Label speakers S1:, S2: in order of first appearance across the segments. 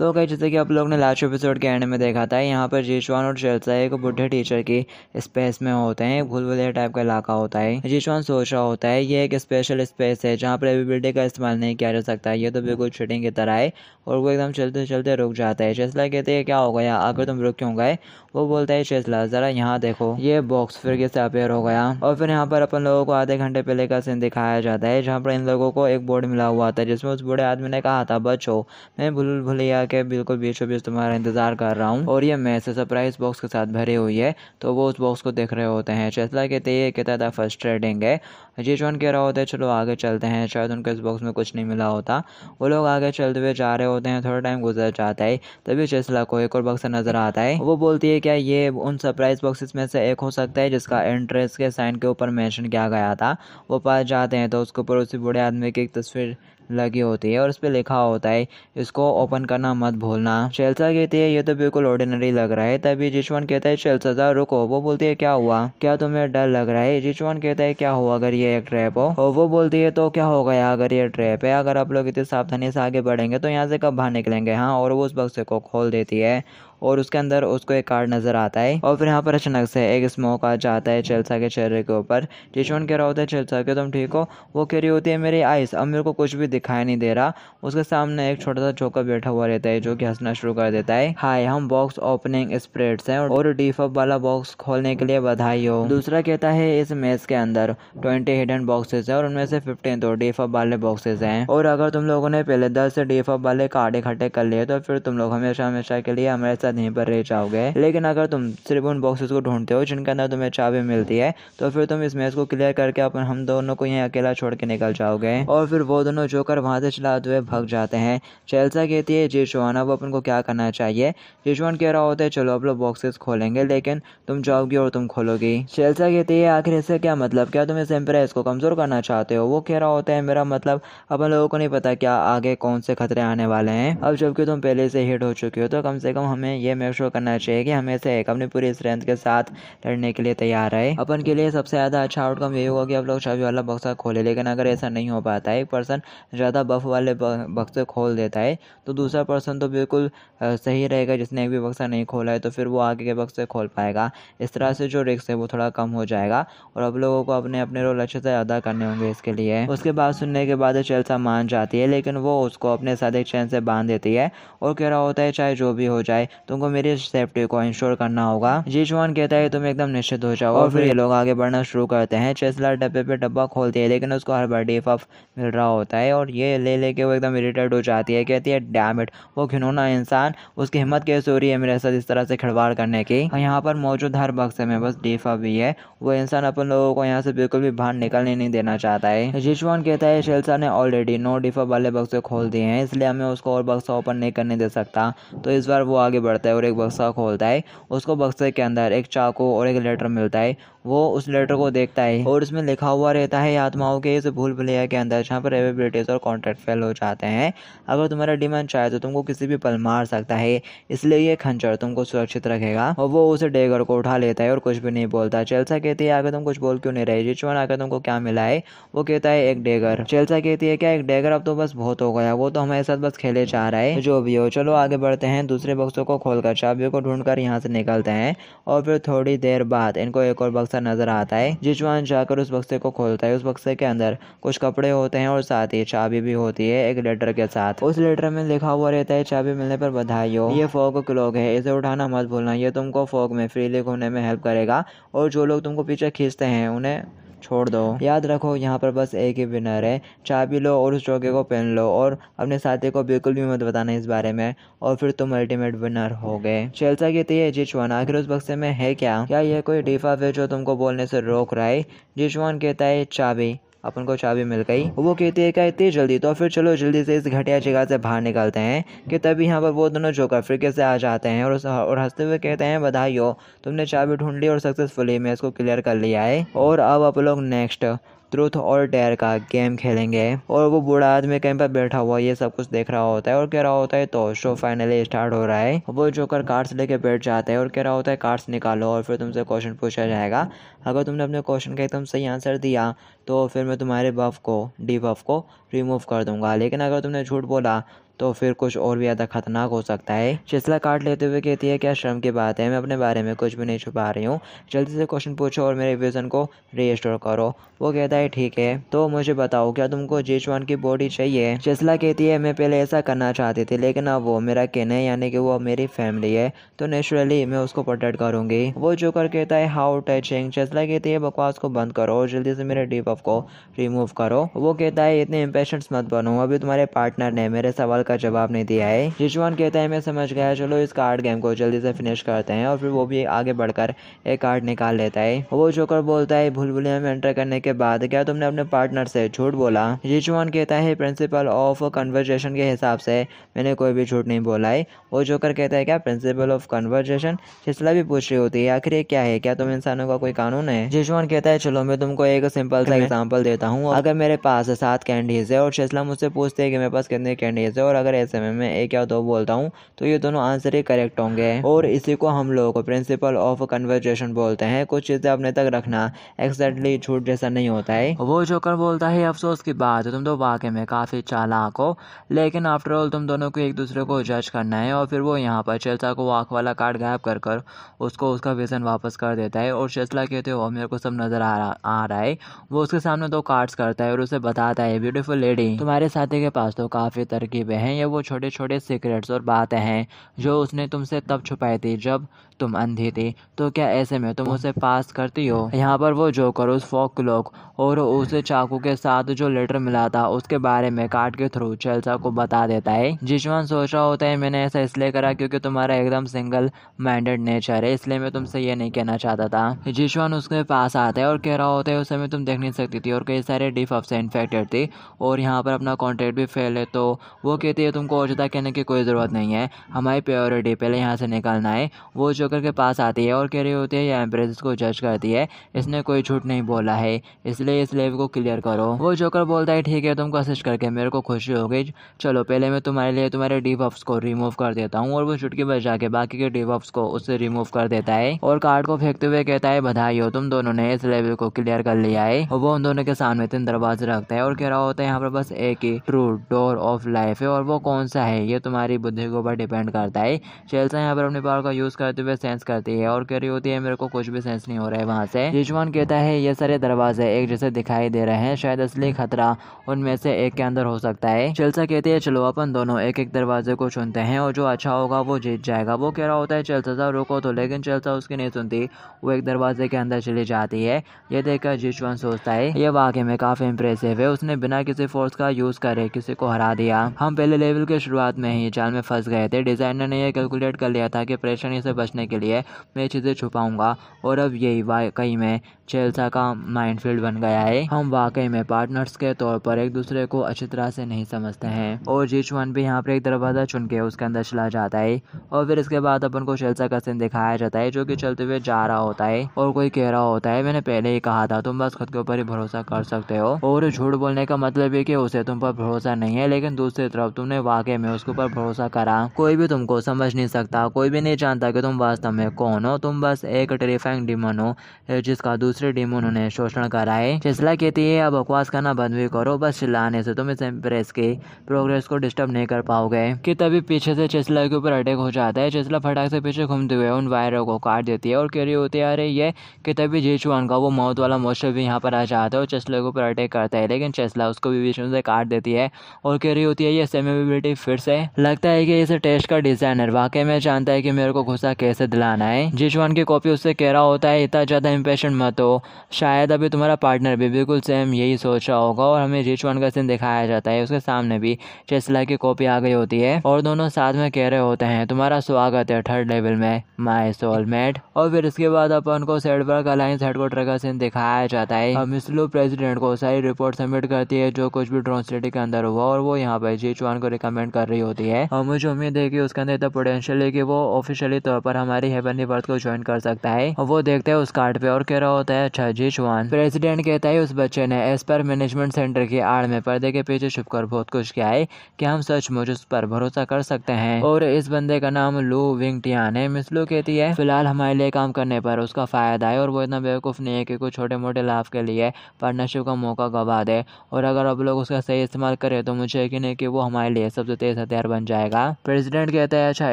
S1: तो कहीं जैसे कि आप लोग ने लास्ट एपिसोड के एंड में देखा था यहाँ पर जीशवान और शेलसा एक बुढ़े टीचर की स्पेस में होते हैं भूल भुलिया टाइप का इलाका होता है जीशवान सोच रहा होता है ये एक स्पेशल स्पेस है जहाँ पर एबिलिटी का इस्तेमाल नहीं किया जा सकता ये तो बिल्कुल शूटिंग की तरह है और वो एकदम चलते चलते रुक जाता है शेसला कहते हैं क्या हो गया अगर तुम रुक क्यों गए वो बोलता है शेसला ज़रा यहाँ देखो ये बॉक्स फिर कैसे अपेयर हो गया और फिर यहाँ पर अपन लोगों को आधे घंटे पहले का सीन दिखाया जाता है जहाँ पर इन लोगों को एक बोर्ड मिला हुआ था जिसमें उस बूढ़े आदमी ने कहा था बचो मैं भूल भुलिया के बिल्कुल बीचों बीच तुम्हारा इंतजार कर रहा हूँ और ये मैच सरप्राइज बॉक्स के साथ भरी हुई है तो वो उस बॉक्स को देख रहे होते हैं चेस्ला कहते हैं कितना था फर्स्ट फ्रस्ट्रेटिंग है जी जॉन कह रहा होता है चलो आगे चलते हैं शायद उनको इस बॉक्स में कुछ नहीं मिला होता वो लोग आगे चलते हुए जा रहे होते हैं थोड़ा टाइम गुजर जाता है तभी चैसला को एक और बक्सा नजर आता है वो बोलती है क्या ये उन सरप्राइज बॉक्सेस में से एक हो सकता है जिसका एंट्रेंस के साइन के ऊपर मैंशन किया गया था वो पास जाते हैं तो उसके ऊपर उसी बूढ़े आदमी की एक तस्वीर लगी होती है और उस पर लिखा होता है इसको ओपन करना मत भूलना शेलसा कहती है ये तो बिल्कुल ऑर्डिनरी लग रहा है तभी जिशवान कहता है शेलसा था रुको वो बोलती है क्या हुआ क्या तुम्हें डर लग रहा है जिशवान कहता है क्या हुआ अगर ये एक ट्रैप हो और वो बोलती है तो क्या हो गया अगर ये ट्रैप है अगर आप लोग इतनी सावधानी से आगे बढ़ेंगे तो यहाँ से कब बाहर निकलेंगे हाँ और वो उस बक्से को खोल देती है और उसके अंदर उसको एक कार्ड नजर आता है और फिर यहाँ पर अचानक से एक स्मोक आ जाता है चेलसा के चेहरे के ऊपर जिसमें कह रहा होता है चेलसा के तुम ठीक हो वो कह रही होती है मेरी आइस अब मेरे को कुछ भी दिखाई नहीं दे रहा उसके सामने एक छोटा सा चौका बैठा हुआ रहता है जो कि हंसना शुरू कर देता है हाय हम बॉक्स ओपनिंग स्प्रेड है और डीफअप वाला बॉक्स खोलने के लिए बधाई हो दूसरा कहता है इस मेज के अंदर ट्वेंटी हिडन बॉक्सेस है और उनमें से फिफ्टीन तो डीफअप वाले बॉक्सेस है और अगर तुम लोगों ने पहले दस डीफअप वाले कार्ड इकट्ठे कर लिए तो फिर तुम लोग हमेशा हमेशा के लिए हमारे साथ साथ यहीं पर रह जाओगे लेकिन अगर तुम सिर्फ उन बॉक्सेस को ढूंढते हो जिनके अंदर तुम्हें चाबी मिलती है तो फिर तुम इस मैच को क्लियर करके अपन हम दोनों को यहाँ अकेला छोड़ के निकल जाओगे और फिर वो दोनों जोकर वहाँ से चलाते हुए भाग जाते हैं चेल्सा कहती है जेशवान अब अपन को क्या करना चाहिए जेशवान कह रहा होता है चलो आप लोग बॉक्सेस खोलेंगे लेकिन तुम जाओगी और तुम खोलोगी चेल्सा कहती है आखिर इससे क्या मतलब क्या तुम इस एम्प्रेस को कमज़ोर करना चाहते हो वो कह रहा होता है मेरा मतलब अपन लोगों को नहीं पता क्या आगे कौन से खतरे आने वाले हैं अब जबकि तुम पहले से हिट हो चुके हो तो कम से कम हमें ये मेक श्योर करना चाहिए कि हमेशा एक अपनी पूरी स्ट्रेंथ के साथ लड़ने के लिए तैयार रहे अपन के लिए सबसे ज़्यादा अच्छा आउटकम यही होगा कि आप लोग छवि वाला बक्सा खोले लेकिन अगर ऐसा नहीं हो पाता है एक पर्सन ज़्यादा बफ वाले बक्से खोल देता है तो दूसरा पर्सन तो बिल्कुल सही रहेगा जिसने एक भी बक्सा नहीं खोला है तो फिर वो आगे के बक्से खोल पाएगा इस तरह से जो रिक्स है वो थोड़ा कम हो जाएगा और अब लोगों को अपने अपने रोल अच्छे से अदा करने होंगे इसके लिए उसके बाद सुनने के बाद चेल्सा मान जाती है लेकिन वो उसको अपने साथ एक चैन से बांध देती है और कह रहा होता है चाहे जो भी हो जाए तुमको मेरे सेफ्टी को इंश्योर करना होगा जीशवान कहता है तुम एकदम निश्चित हो जाओ और फिर ये लोग आगे बढ़ना शुरू करते हैं चेसला डब्बे पे डब्बा खोलती है लेकिन उसको हर बार डेफ ऑफ मिल रहा होता है और ये ले लेके वो एकदम इरीटेड हो जाती है कहती है डैम इट वो घिनौना इंसान उसकी हिम्मत कैसे हो रही है मेरे साथ इस तरह से खिलवाड़ करने की यहाँ पर मौजूद हर बक्से में बस डेफा भी है वो इंसान अपन लोगों को यहाँ से बिल्कुल भी बाहर निकलने नहीं देना चाहता है जीशवान कहता है शेलसा ने ऑलरेडी नो डिफा वाले बक्से खोल दिए हैं इसलिए हमें उसको और बक्सा ओपन नहीं करने दे सकता तो इस बार वो आगे बढ़ करता है और एक बक्सा खोलता है उसको बक्से के अंदर एक चाकू और एक लेटर मिलता है वो उस लेटर को देखता है और उसमें लिखा हुआ रहता है आत्माओं के इस भूल भुलैया के अंदर जहाँ पर एवेबिलिटीज और कॉन्ट्रैक्ट फेल हो जाते हैं अगर तुम्हारा डिमन चाहे तो तुमको किसी भी पल मार सकता है इसलिए ये खंजर तुमको सुरक्षित रखेगा और वो उस डेगर को उठा लेता है और कुछ भी नहीं बोलता चेलसा कहती है आगे तुम कुछ बोल क्यों नहीं रहे रिचवन आकर तुमको क्या मिला है वो कहता है एक डेगर चेलसा कहती है क्या एक डेगर अब तो बस बहुत हो गया वो तो हमारे साथ बस खेले जा रहा है जो भी हो चलो आगे बढ़ते हैं दूसरे बक्सों को खोलकर चाबियों को ढूंढकर यहाँ से निकलते हैं और फिर थोड़ी देर बाद इनको एक और बक्स बक्सा नजर आता है जिजवान जाकर उस बक्से को खोलता है उस बक्से के अंदर कुछ कपड़े होते हैं और साथ ही चाबी भी होती है एक लेटर के साथ उस लेटर में लिखा हुआ रहता है चाबी मिलने पर बधाई हो ये फोक क्लॉक है इसे उठाना मत भूलना ये तुमको फोक में फ्रीली घूमने में हेल्प करेगा और जो लोग तुमको पीछे खींचते हैं उन्हें छोड़ दो याद रखो यहाँ पर बस एक ही विनर है चाय पी लो और उस चौके को पहन लो और अपने साथी को बिल्कुल भी मत बताना इस बारे में और फिर तुम अल्टीमेट विनर हो गए चेलसा कहती है जिशवान आखिर उस बक्से में है क्या क्या यह कोई डिफाफ है जो तुमको बोलने से रोक रहा है जिशवान कहता है चाबी अपन को चाबी मिल गई वो कहती है क्या इतनी जल्दी तो फिर चलो जल्दी से इस घटिया जगह से बाहर निकलते हैं कि तभी यहाँ पर वो दोनों जोकर फिर से आ जाते हैं और और हंसते हुए कहते हैं बधाई हो तुमने चाबी ढूंढ ली और सक्सेसफुली मैं इसको क्लियर कर लिया है और अब आप लोग नेक्स्ट ट्रूथ और टेयर का गेम खेलेंगे और वो बूढ़ा आदमी कहीं पर बैठा हुआ ये सब कुछ देख रहा होता है और कह रहा होता है तो शो फाइनली स्टार्ट हो रहा है वो जोकर कार्ड्स लेके बैठ जाता है और कह रहा होता है कार्ड्स निकालो और फिर तुमसे क्वेश्चन पूछा जाएगा अगर तुमने अपने क्वेश्चन का एकदम सही आंसर दिया तो फिर मैं तुम्हारे बफ को डी बफ को रिमूव कर दूंगा लेकिन अगर तुमने झूठ बोला तो फिर कुछ और भी ज़्यादा खतरनाक हो सकता है शिसला काट लेते हुए कहती है क्या शर्म की बात है मैं अपने बारे में कुछ भी नहीं छुपा रही हूँ जल्दी से क्वेश्चन पूछो और मेरे विजन को रिस्टोर करो वो कहता है ठीक है तो मुझे बताओ क्या तुमको जेचवान की बॉडी चाहिए शिसला कहती है मैं पहले ऐसा करना चाहती थी लेकिन अब वो मेरा कहना है यानी कि वो मेरी फैमिली है तो नेचुरली मैं उसको प्रोटेक्ट करूँगी वो जो कर कहता है हाउ टचिंग शिसला कहती है बकवास को बंद करो और जल्दी से मेरे डीप को रिमूव करो वो कहता है इतने इम्पेश मत बनो अभी तुम्हारे पार्टनर ने मेरे सवाल का जवाब नहीं दिया है रिजवान कहता है मैं समझ गया चलो इस कार्ड गेम को जल्दी से फिनिश करते हैं और फिर वो भी आगे बढ़कर एक कार्ड निकाल लेता है वो जोकर बोलता है भूल में एंटर करने के बाद क्या तुमने अपने पार्टनर से झूठ बोला रिजवान कहता है प्रिंसिपल ऑफ कन्वर्जेशन के हिसाब से मैंने कोई भी झूठ नहीं बोला है वो जोकर कहता है क्या प्रिंसिपल ऑफ कन्वर्जेशन फिसला भी पूछ रही होती है आखिर ये क्या है क्या तुम इंसानों का कोई कानून है रिजवान कहता है चलो मैं तुमको एक सिंपल सा एग्जाम्पल देता हूँ अगर मेरे पास सात कैंडीज है और शेसला मुझसे पूछते हैं कि मेरे पास कितने कैंडीज है और अगर ऐसे में मैं एक या दो बोलता हूँ तो ये दोनों आंसर ही करेक्ट होंगे और इसी को हम लोग प्रिंसिपल ऑफ कन्वर्जेशन बोलते हैं कुछ चीज़ें अपने तक रखना एक्जैक्टली छूट जैसा नहीं होता है वो जोकर बोलता है अफसोस की बात तुम तो वाकई में काफ़ी चालाक हो लेकिन आफ्टर ऑल तुम दोनों को एक दूसरे को जज करना है और फिर वो यहाँ पर चेल्सा को आँख वाला कार्ड गायब कर कर उसको उसका विजन वापस कर देता है और चेसला कहते हो तो मेरे को सब नज़र आ रहा आ रहा है वो उसके सामने दो कार्ड्स करता है और उसे बताता है ब्यूटीफुल लेडी तुम्हारे साथी के पास तो काफ़ी तरकीबें हैं हैं ये वो छोटे छोटे सीक्रेट्स और बातें हैं जो उसने तुमसे तब छुपाई थी जब तुम अंधी थी तो क्या ऐसे में तुम उसे पास करती हो यहाँ पर वो जोकर उस फॉक क्लॉक और उस चाकू के साथ जो लेटर मिला था उसके बारे में कार्ड के थ्रू चेल्सा को बता देता है जिजवान सोच रहा होता है मैंने ऐसा इसलिए करा क्योंकि तुम्हारा एकदम सिंगल माइंडेड नेचर है इसलिए मैं तुमसे ये नहीं कहना चाहता था जिजवान उसके पास आता है और कह रहा होता है उस समय तुम देख नहीं सकती थी और कई सारे डिफअप से इन्फेक्टेड थी और यहाँ पर अपना कॉन्ट्रैक्ट भी फेल है तो वो कहती है तुमको औजदा कहने की कोई ज़रूरत नहीं है हमारी प्योरिटी पहले यहाँ से निकलना है वो जो जोकर के पास आती है और कह रही होती है ये एम्प्रेस को जज करती है इसने कोई झूठ नहीं बोला है इसलिए इस लेव को क्लियर करो वो जोकर बोलता है ठीक है तुम कोशिश करके मेरे को खुशी हो गई चलो पहले मैं तुम्हारे लिए तुम्हारे डीप ऑफ्स को रिमूव कर देता हूँ और वो चुटकी बजा के बाकी के डीप ऑफ्स को उससे रिमूव कर देता है और कार्ड को फेंकते हुए कहता है बधाई हो तुम दोनों ने इस लेवल को क्लियर कर लिया है और वो उन दोनों के सामने तीन दरवाजे रखता है और कह रहा होता है यहाँ पर बस एक ही ट्रू डोर ऑफ लाइफ है और वो कौन सा है ये तुम्हारी बुद्धि के ऊपर डिपेंड करता है चेल्सा यहाँ पर अपने पावर का यूज़ करते हुए सेंस करती है और कह रही होती है मेरे को कुछ भी सेंस नहीं हो रहा है वहाँ से यजमान कहता है ये सारे दरवाजे एक जैसे दिखाई दे रहे हैं शायद असली खतरा उनमें से एक के अंदर हो सकता है चलसा कहती है चलो अपन दोनों एक एक दरवाजे को चुनते हैं और जो अच्छा होगा वो जीत जाएगा वो कह रहा होता है चलसा सा रुको तो लेकिन चलसा उसकी नहीं सुनती वो एक दरवाजे के अंदर चली जाती है ये देखकर जिशवान सोचता है ये वाकई में काफी इंप्रेसिव है उसने बिना किसी फोर्स का यूज करे किसी को हरा दिया हम पहले लेवल के शुरुआत में ही जाल में फंस गए थे डिजाइनर ने यह कैलकुलेट कर लिया था कि परेशानी से बचने के लिए मैं चीज़ें छुपाऊंगा और अब यही वाकई में चेल्सा का माइंडफील्ड बन गया है हम वाकई में पार्टनर्स के तौर पर एक दूसरे को अच्छी तरह से नहीं समझते हैं और जीच वन भी यहाँ पर एक दरवाज़ा चुन के उसके अंदर चला जाता है और फिर इसके बाद अपन को चेल्सा का सीन दिखाया जाता है जो कि चलते हुए जा रहा होता है और कोई कह रहा होता है मैंने पहले ही कहा था तुम बस खुद के ऊपर ही भरोसा कर सकते हो और झूठ बोलने का मतलब ये कि उसे तुम पर भरोसा नहीं है लेकिन दूसरी तरफ तुमने वाकई में उसके ऊपर भरोसा करा कोई भी तुमको समझ नहीं सकता कोई भी नहीं जानता कि तुम वाकई वास्तव में कौन हो तुम बस एक टेरिफाइंग डिमन हो जिसका दूसरे डिमोनों ने शोषण करा है चिस्ला कहती है अब बकवास करना बंद भी करो बस चिल्लाने से तुम इस एम्प्रेस के प्रोग्रेस को डिस्टर्ब नहीं कर पाओगे कि तभी पीछे से चेसला के ऊपर अटैक हो जाता है चेसला फटाक से पीछे घूमते हुए उन वायरों को काट देती है और कह रही होती है अरे ये कि तभी जेचुआन का वो मौत वाला मॉइस्चर भी यहाँ पर आ जाता है और चेस्ला के ऊपर अटैक करता है लेकिन चेसला उसको भी बीच में से काट देती है और कह रही होती है ये सेमेबिलिटी फिर से लगता है कि इसे टेस्ट का डिज़ाइनर वाकई में जानता है कि मेरे को गुस्सा कैसे से दिलाना है जिसवान की कॉपी उससे कह रहा होता है इतना ज़्यादा इम्पेशन मत हो शायद अभी तुम्हारा पार्टनर भी बिल्कुल सेम यही सोच रहा होगा और हमें जिसवान का सीन दिखाया जाता है उसके सामने भी चेसला की कॉपी आ गई होती है और दोनों साथ में कह रहे होते हैं तुम्हारा स्वागत है थर्ड लेवल में माई सोलमेट और फिर इसके बाद अपन को सेडबर्ग अलायंस हेडक्वार्टर का सीन दिखाया जाता है मिसलू प्रेसिडेंट को सारी रिपोर्ट सबमिट करती है जो कुछ भी ड्रोन सिटी के अंदर हुआ और वो यहाँ पर जी को रिकमेंड कर रही होती है और मुझे उम्मीद है कि उसके अंदर इतना पोटेंशियल है कि वो ऑफिशियली तौर पर हम हमारे हेवनली बर्थ को ज्वाइन कर सकता है और वो देखते हैं उस कार्ड पे और कह रहा होता है अच्छा जी चौहान प्रेसिडेंट कहता है उस बच्चे ने एस पर मैनेजमेंट सेंटर की आड़ में पर्दे के पीछे कर बहुत कुछ किया है कि हम सचमुच उस पर भरोसा कर सकते हैं और इस बंदे का नाम लू विंग टियान है मिस लू कहती है फिलहाल हमारे लिए काम करने पर उसका फायदा है और वो इतना बेवकूफ़ नहीं है कि कुछ छोटे मोटे लाभ के लिए पार्टनरशिप का मौका गवा दे और अगर अब लोग उसका सही इस्तेमाल करें तो मुझे यकीन है कि वो हमारे लिए सबसे तेज हथियार बन जाएगा प्रेसिडेंट कहता है अच्छा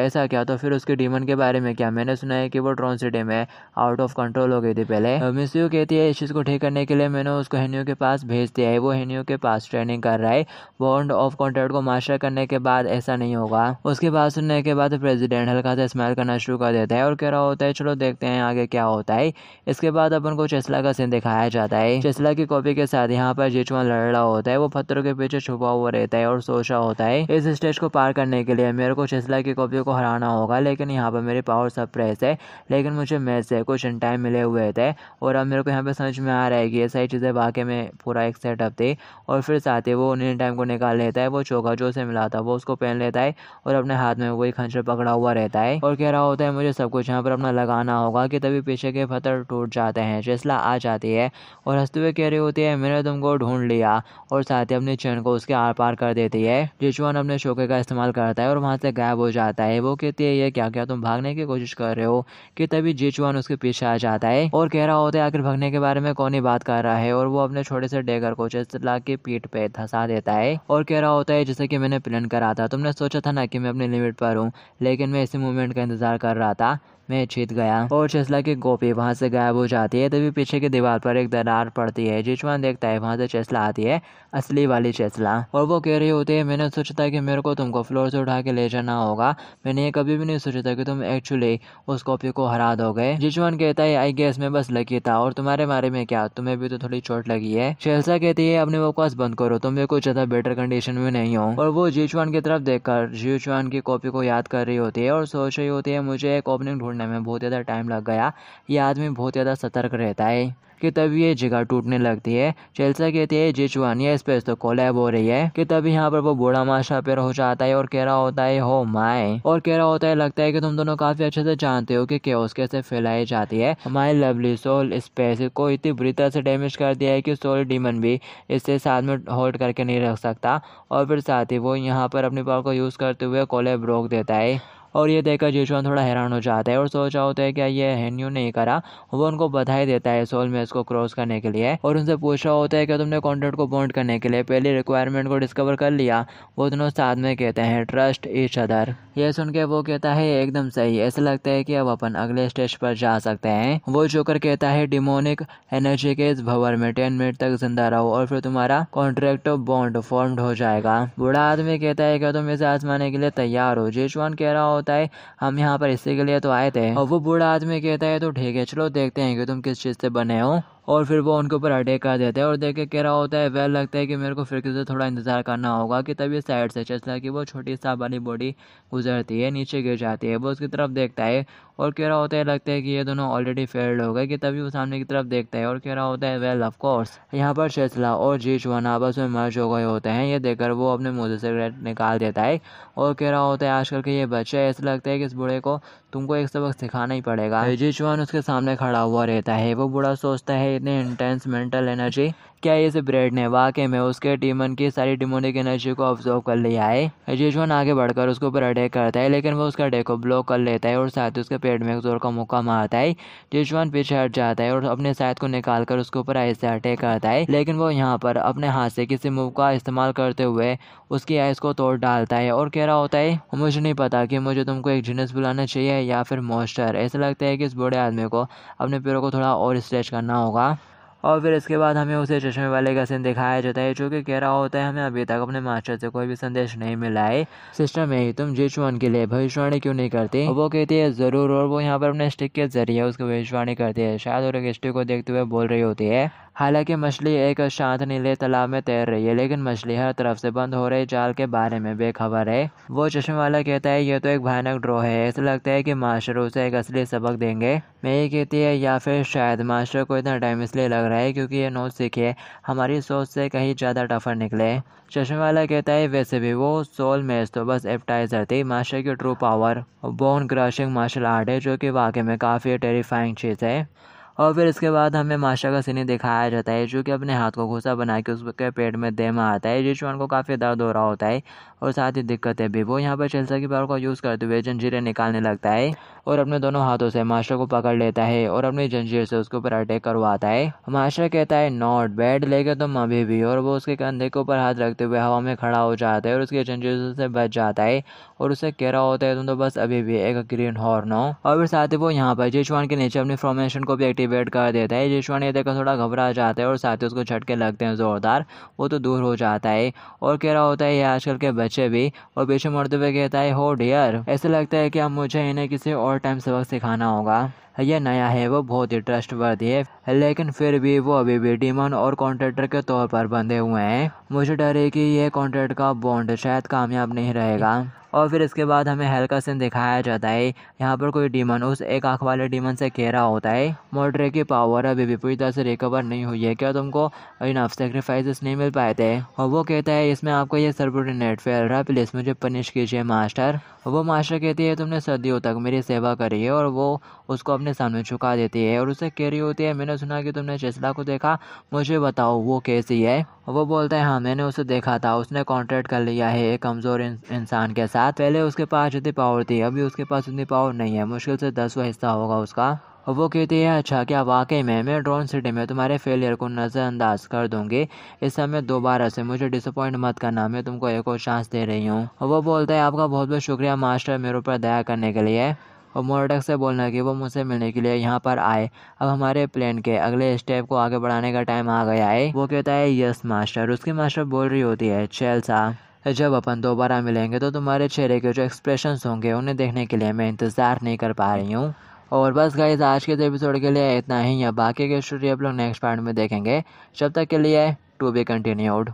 S1: ऐसा क्या तो फिर उसके डीमन के बारे में क्या किया मैंने सुना है कि वो ट्रॉन सिटी में आउट ऑफ कंट्रोल हो गई थी पहले मिस यू कहती है इश्यूज को ठीक करने के लिए मैंने उसको हेनियो के पास भेज दिया है वो हेनियो के पास ट्रेनिंग कर रहा है बॉन्ड ऑफ कॉन्ट्रैक्ट को मास्टर करने के बाद ऐसा नहीं होगा उसके बाद सुनने के बाद प्रेजिडेंट हल्का सा स्माइल करना शुरू कर देता है और कह रहा होता है चलो देखते हैं आगे क्या होता है इसके बाद अपन को चेस्ला का सीन दिखाया जाता है चेस्ला की कॉपी के साथ यहाँ पर जिचवान लड़ रहा होता है वो पत्थरों के पीछे छुपा हुआ रहता है और सोचा होता है इस स्टेज को पार करने के लिए मेरे को चेस्ला की कॉपी को हराना होगा लेकिन यहाँ पर मेरी पावर्स सब प्रेस है लेकिन मुझे मैथ से क्वेश्चन टाइम मिले हुए थे और अब मेरे को यहाँ पे समझ में आ रहा है कि ये सारी चीज़ें वाकई में पूरा एक सेटअप थी और फिर साथ ही वो उन्हीं टाइम को निकाल लेता है वो चौका जो उसे मिला था वो उसको पहन लेता है और अपने हाथ में वही खंजर पकड़ा हुआ रहता है और कह रहा होता है मुझे सब कुछ यहाँ पर अपना लगाना होगा कि तभी पीछे के पत्थर टूट जाते हैं जैसला आ जाती है और हंसते हुए कह रही होती है मैंने तुमको ढूंढ लिया और साथ ही अपनी चैन को उसके आर पार कर देती है जिचवान अपने चौके का इस्तेमाल करता है और वहाँ से गायब हो जाता है वो कहती है ये क्या क्या तुम भागने की कोशिश कोशिश कर रहे हो कि तभी जेचुआन उसके पीछे आ जाता है और कह रहा होता है आखिर भगने के बारे में कौन ही बात कर रहा है और वो अपने छोटे से डेगर को चला के पीठ पे धसा देता है और कह रहा होता है जैसे कि मैंने प्लान करा था तुमने सोचा था ना कि मैं अपने लिमिट पर हूँ लेकिन मैं इसी मूवमेंट का इंतजार कर रहा था में जीत गया और चेस्ला की कॉपी वहां से गायब हो जाती है तभी पीछे की दीवार पर एक दरार पड़ती है जिचवान देखता है वहां से चेस्ला आती है असली वाली चेस्ला और वो कह रही होती है मैंने सोचा था कि मेरे को तुमको फ्लोर से उठा के ले जाना होगा मैंने ये कभी भी नहीं सोचा था कि तुम एक्चुअली उस कॉपी को हरा दोगे जिचवान कहता है आई गेस में बस लकी था और तुम्हारे बारे में क्या तुम्हें भी तो थोड़ी चोट लगी है चेस्ला कहती है अपने बकवास बंद करो तुम भी कुछ ज्यादा बेटर कंडीशन में नहीं हो और वो जीचवान की तरफ देखकर जीचवान की कॉपी को याद कर रही होती है और सोच रही होती है मुझे एक ओपनिंग ढूंढ पड़ने में बहुत ज़्यादा टाइम लग गया ये आदमी बहुत ज़्यादा सतर्क रहता है कि तब ये जगह टूटने लगती है चेल्सा कहती है जे चुहानिया इस पर तो कोलैब हो रही है कि तभी यहाँ पर वो बूढ़ा माशा पे हो जाता है और कह रहा होता है हो माए और कह रहा होता है लगता है कि तुम दोनों काफी अच्छे से जानते हो कि केस कैसे फैलाई जाती है माई लवली सोल स्पेस को इतनी बुरी तरह से डैमेज कर दिया है कि सोल डीमन भी इससे साथ में होल्ड करके नहीं रख सकता और फिर साथ ही वो यहाँ पर अपने पावर को यूज़ करते हुए कोलैब रोक देता है और ये देखकर जिशवान थोड़ा हैरान हो जाता है और सोचा होता है क्या ये हैन्यू नहीं करा वो उनको बधाई देता है सोल में इसको क्रॉस करने के लिए और उनसे पूछ रहा होता है कि तुमने कॉन्ट्रेक्ट को बॉन्ड करने के लिए पहली रिक्वायरमेंट को डिस्कवर कर लिया वो दोनों साथ में कहते हैं ट्रस्ट ईच अदर ये सुन के वो कहता है एकदम सही ऐसा लगता है कि अब अपन अगले स्टेज पर जा सकते हैं वो जोकर कहता है डिमोनिक एनर्जी के इस भवर में टेन मिनट तक जिंदा रहो और फिर तुम्हारा कॉन्ट्रैक्ट बॉन्ड फॉर्म्ड हो जाएगा बूढ़ा आदमी कहता है क्या तुम इसे आजमाने के लिए तैयार हो जेशवान कह रहा हो होता है हम यहाँ पर इसी के लिए तो आए थे और वो बूढ़ा आदमी कहता है तो ठीक है चलो देखते हैं कि तुम किस चीज़ से बने हो और फिर वो उनके ऊपर अटैक कर देता है और देख के कह रहा होता है वह लगता है कि मेरे को फिर किसी थोड़ा इंतज़ार करना होगा कि तभी साइड से चसला की वो छोटी सा वाली बॉडी गुजरती है नीचे गिर जाती है वो उसकी तरफ देखता है और कह रहा होता है लगता है कि ये दोनों ऑलरेडी फेल्ड हो गए कि तभी वो सामने की तरफ देखता है और कह रहा होता है वेल ऑफ कोर्स यहाँ पर चेचला और जी चुहान आपस में मर्ज हो गए होते हैं ये देखकर वो अपने मुँह से सिगरेट निकाल देता है और कह रहा होता है आजकल के ये बच्चे ऐसे लगता है कि इस बूढ़े को तुमको एक सबक सिखाना ही पड़ेगा जी चुहान उसके सामने खड़ा हुआ रहता है वो बूढ़ा सोचता है इतनी इंटेंस मेंटल एनर्जी क्या सिर्फ ब्रेड ने वाकई में उसके डीमन की सारी डिमोनिक एनर्जी को ऑब्जॉर्व कर लिया है जिजवन आगे बढ़कर उसके ऊपर अटैक करता है लेकिन वो उसका अटैक को ब्लॉक कर लेता है और साथ ही उसके पेट में एक जोर का मौका मारता है जिजवन पीछे हट जाता है और अपने साथ को निकाल कर उसके ऊपर आइस से अटैक करता है लेकिन वो यहाँ पर अपने हाथ से किसी मूव का इस्तेमाल करते हुए उसकी आइस को तोड़ डालता है और कह रहा होता है मुझे नहीं पता कि मुझे तुमको एक जिनस बुलाना चाहिए या फिर मोस्टर ऐसा लगता है कि इस बूढ़े आदमी को अपने पैरों को थोड़ा और स्ट्रेच करना होगा और फिर इसके बाद हमें उसे चश्मे वाले का सीन दिखाया जाता है जो कि कह रहा होता है हमें अभी तक अपने मास्टर से कोई भी संदेश नहीं मिला है सिस्टम में तुम जिचवान के लिए भविष्यवाणी क्यों नहीं करती वो कहती है ज़रूर और वो यहाँ पर अपने स्टिक के जरिए उसकी भविष्यवाणी करती है शायद और एक स्टिक को देखते हुए बोल रही होती है हालांकि मछली एक शांत नीले तालाब में तैर रही है लेकिन मछली हर तरफ से बंद हो रहे जाल के बारे में बेखबर है वो चश्मे वाला कहता है ये तो एक भयानक ड्रॉ है ऐसा लगता है कि मास्टर उसे एक असली सबक देंगे मैं ये कहती है या फिर शायद मास्टर को इतना टाइम इसलिए लग रहा है क्योंकि ये नोट सीखे हमारी सोच से कहीं ज़्यादा टफर निकले चश्मे वाला कहता है वैसे भी वो सोल मैच तो बस एपटाइजर थी मास्टर की true power bone crushing martial art है जो कि वाकई में काफ़ी टेरिफाइंग चीज़ है और फिर इसके बाद हमें माशा का सीनी दिखाया जाता है जो कि अपने हाथ को घुसा बना के उसके पेट में देमा आता है जिसमें को काफ़ी दर्द हो रहा होता है और साथ ही दिक्कत है भी वो यहाँ पर चल की पावर का यूज़ करते हुए जंजीरें निकालने लगता है और अपने दोनों हाथों से मास्टर को पकड़ लेता है और अपनी जंजीर से उसके ऊपर अटैक करवाता है मास्टर कहता है नॉट बैड लेके तुम अभी भी और वो उसके कंधे के ऊपर हाथ रखते हुए हवा में खड़ा हो जाता है और उसके जंजीर से बच जाता है और उसे कह रहा होता है तुम तो बस अभी भी एक ग्रीन हॉर्न हो और फिर साथ ही वो यहाँ पर जिसवान के नीचे अपनी फॉर्मेशन को भी एक्टिवेट कर देता है जिसवान ये देखकर थोड़ा घबरा जाता है और साथ ही उसको झटके लगते हैं ज़ोरदार वो तो दूर हो जाता है और कह रहा होता है ये आजकल के बच्चे भी और पीछे मुड़ते हुए कहता है हो डियर ऐसे लगता है कि अब मुझे इन्हें किसी और और टाइम सबक सिखाना होगा यह नया है वो बहुत ही ट्रस्ट वर्दी है लेकिन फिर भी वो अभी भी डीमन और कॉन्ट्रेक्टर के तौर पर बंधे हुए हैं मुझे डर है कि यह कॉन्ट्रेक्ट का बॉन्ड शायद कामयाब नहीं रहेगा और फिर इसके बाद हमें हल्का सिंह दिखाया जाता है यहाँ पर कोई डीमन उस एक आँख वाले डीमन से कह रहा होता है मोटरे की पावर अभी भी पूरी तरह से रिकवर नहीं हुई है क्या तुमको इनफ सेक्रीफाइस नहीं मिल पाए थे और वो कहता है इसमें आपको ये नेट फेल रहा प्लीज़ मुझे पनिश कीजिए मास्टर वो मास्टर कहती है तुमने सदियों तक मेरी सेवा करी है और वो उसको अपने सामने चुका देती है और उसे कह रही होती है मैंने सुना कि तुमने चेसला को देखा मुझे बताओ वो कैसी है वो बोलता है हाँ मैंने उसे देखा था उसने कॉन्ट्रैक्ट कर लिया है एक कमज़ोर इंसान के साथ सात पहले उसके पास जितनी पावर थी अभी उसके पास उतनी पावर नहीं है मुश्किल से दसवा हिस्सा होगा उसका और वो कहती है अच्छा क्या वाकई में मैं ड्रोन सिटी में तुम्हारे फेलियर को नज़रअंदाज कर दूंगी इस समय दोबारा से मुझे डिसअपॉइंट मत करना मैं तुमको एक और चांस दे रही हूँ और वो बोलता है आपका बहुत बहुत शुक्रिया मास्टर मेरे ऊपर दया करने के लिए और मोरटक से बोलना कि वो मुझसे मिलने के लिए यहाँ पर आए अब हमारे प्लान के अगले स्टेप को आगे बढ़ाने का टाइम आ गया है वो कहता है यस मास्टर उसकी मास्टर बोल रही होती है चेल्सा जब अपन दोबारा मिलेंगे तो तुम्हारे चेहरे के जो एक्सप्रेशन होंगे उन्हें देखने के लिए मैं इंतज़ार नहीं कर पा रही हूँ और बस गाइज आज के एपिसोड के लिए इतना ही है बाकी के स्टोरी आप लोग नेक्स्ट पार्ट में देखेंगे जब तक के लिए टू बी कंटिन्यूड